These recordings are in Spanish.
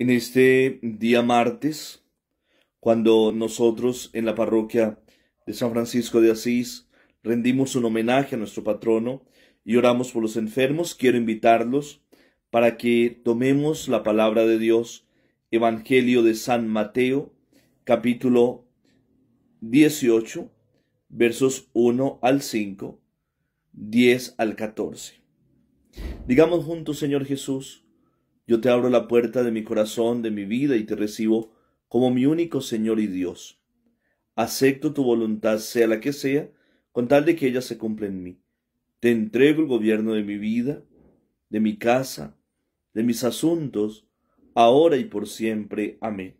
En este día martes, cuando nosotros en la parroquia de San Francisco de Asís rendimos un homenaje a nuestro patrono y oramos por los enfermos, quiero invitarlos para que tomemos la palabra de Dios, Evangelio de San Mateo, capítulo 18, versos 1 al 5, 10 al 14. Digamos juntos, Señor Jesús, yo te abro la puerta de mi corazón, de mi vida, y te recibo como mi único Señor y Dios. Acepto tu voluntad, sea la que sea, con tal de que ella se cumpla en mí. Te entrego el gobierno de mi vida, de mi casa, de mis asuntos, ahora y por siempre. Amén.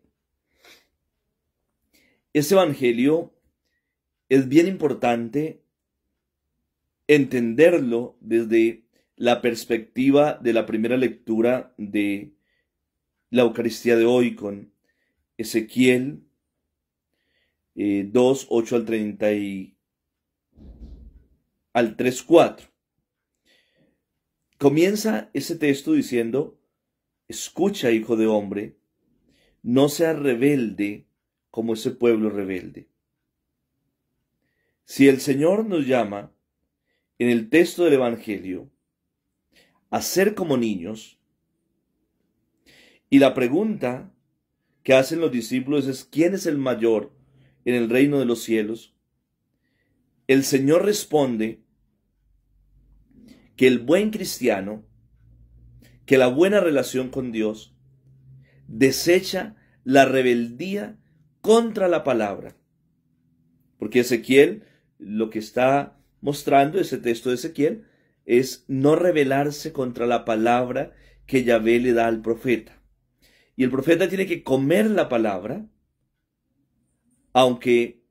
Este Evangelio es bien importante entenderlo desde la perspectiva de la primera lectura de la Eucaristía de hoy con Ezequiel eh, 2, 8 al 30 y, al 3, 4. Comienza ese texto diciendo, escucha hijo de hombre, no seas rebelde como ese pueblo rebelde. Si el Señor nos llama en el texto del Evangelio, hacer como niños. Y la pregunta que hacen los discípulos es, ¿quién es el mayor en el reino de los cielos? El Señor responde que el buen cristiano, que la buena relación con Dios, desecha la rebeldía contra la palabra. Porque Ezequiel lo que está mostrando, ese texto de Ezequiel, es no rebelarse contra la palabra que Yahvé le da al profeta. Y el profeta tiene que comer la palabra, aunque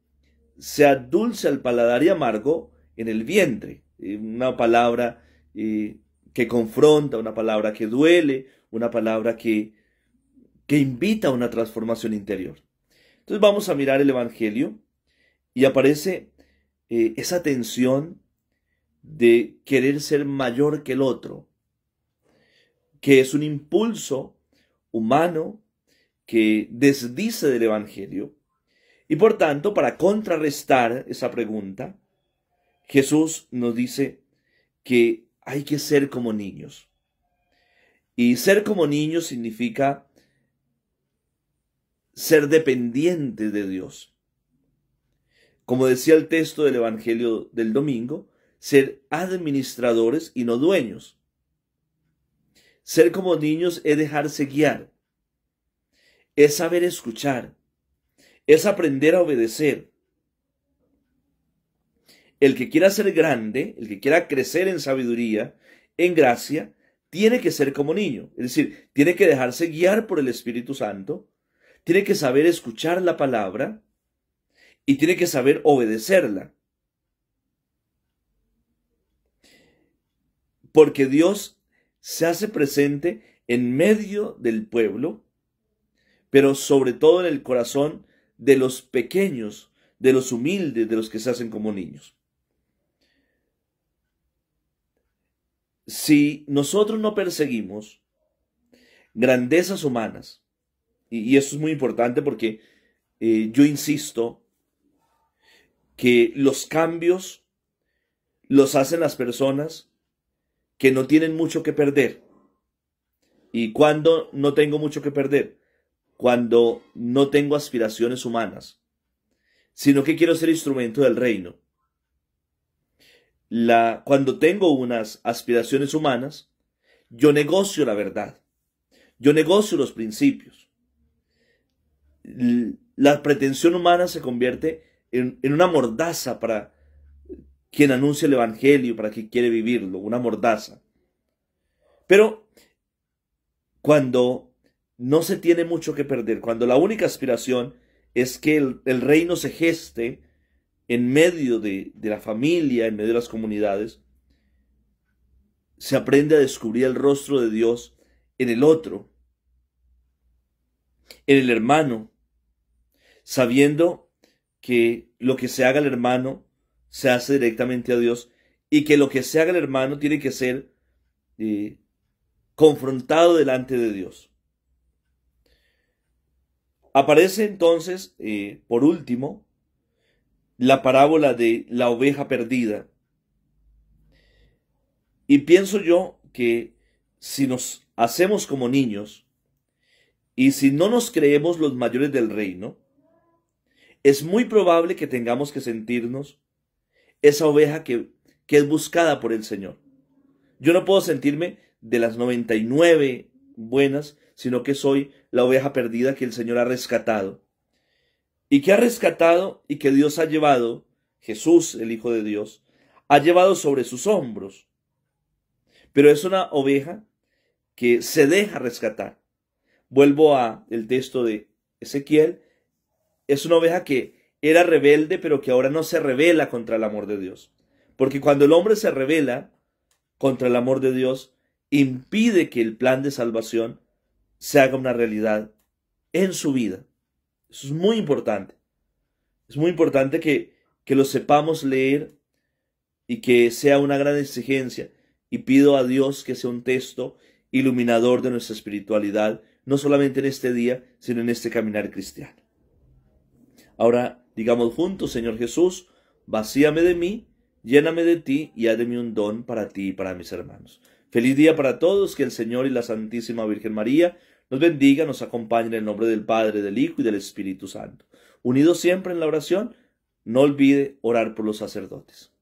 sea dulce al paladar y amargo en el vientre. Eh, una palabra eh, que confronta, una palabra que duele, una palabra que, que invita a una transformación interior. Entonces vamos a mirar el Evangelio y aparece eh, esa tensión de querer ser mayor que el otro, que es un impulso humano que desdice del Evangelio. Y por tanto, para contrarrestar esa pregunta, Jesús nos dice que hay que ser como niños. Y ser como niños significa ser dependientes de Dios. Como decía el texto del Evangelio del domingo, ser administradores y no dueños. Ser como niños es dejarse guiar, es saber escuchar, es aprender a obedecer. El que quiera ser grande, el que quiera crecer en sabiduría, en gracia, tiene que ser como niño. Es decir, tiene que dejarse guiar por el Espíritu Santo, tiene que saber escuchar la palabra y tiene que saber obedecerla. porque Dios se hace presente en medio del pueblo, pero sobre todo en el corazón de los pequeños, de los humildes, de los que se hacen como niños. Si nosotros no perseguimos grandezas humanas, y, eso esto es muy importante porque eh, yo insisto que los cambios los hacen las personas que no tienen mucho que perder. ¿Y cuándo no tengo mucho que perder? Cuando no tengo aspiraciones humanas, sino que quiero ser instrumento del reino. La, cuando tengo unas aspiraciones humanas, yo negocio la verdad, yo negocio los principios. La pretensión humana se convierte en una mordaza para quien anuncia el Evangelio para quien quiere vivirlo, una mordaza. Pero cuando no se tiene mucho que perder, cuando la única aspiración es que el, reino se geste en medio de, de la familia, en medio de las comunidades, se aprende a descubrir el rostro de Dios en el otro, en el hermano, sabiendo que lo que se haga el hermano se hace directamente a Dios y que lo que se haga el hermano tiene que ser eh, confrontado delante de Dios. Aparece entonces, eh, por último, la parábola de la oveja perdida. Y pienso yo que si nos hacemos como niños y si no nos creemos los mayores del reino, es muy probable que tengamos que sentirnos esa oveja que, que es buscada por el Señor. Yo no puedo sentirme de las 99 buenas, sino que soy la oveja perdida que el Señor ha rescatado. Y que ha rescatado y que Dios ha llevado, Jesús, el Hijo de Dios, ha llevado sobre sus hombros. Pero es una oveja que se deja rescatar. Vuelvo a el texto de Ezequiel, es una oveja que era rebelde, pero que ahora no se revela contra el amor de Dios. Porque cuando el hombre se revela contra el amor de Dios, impide que el plan de salvación se haga una realidad en su vida. Eso es muy importante. Es muy importante que, que lo sepamos leer y que sea una gran exigencia. Y pido a Dios que sea un texto iluminador de nuestra espiritualidad, no solamente en este día, sino en este caminar cristiano. Ahora digamos juntos, Señor Jesús, vacíame de mí, lléname de ti y hádeme un don para ti y para mis hermanos. Feliz día para todos, que el Señor y la Santísima Virgen María nos bendiga, nos acompañe en el nombre del Padre, del Hijo y del Espíritu Santo. Unidos siempre en la oración, no olvide orar por los sacerdotes.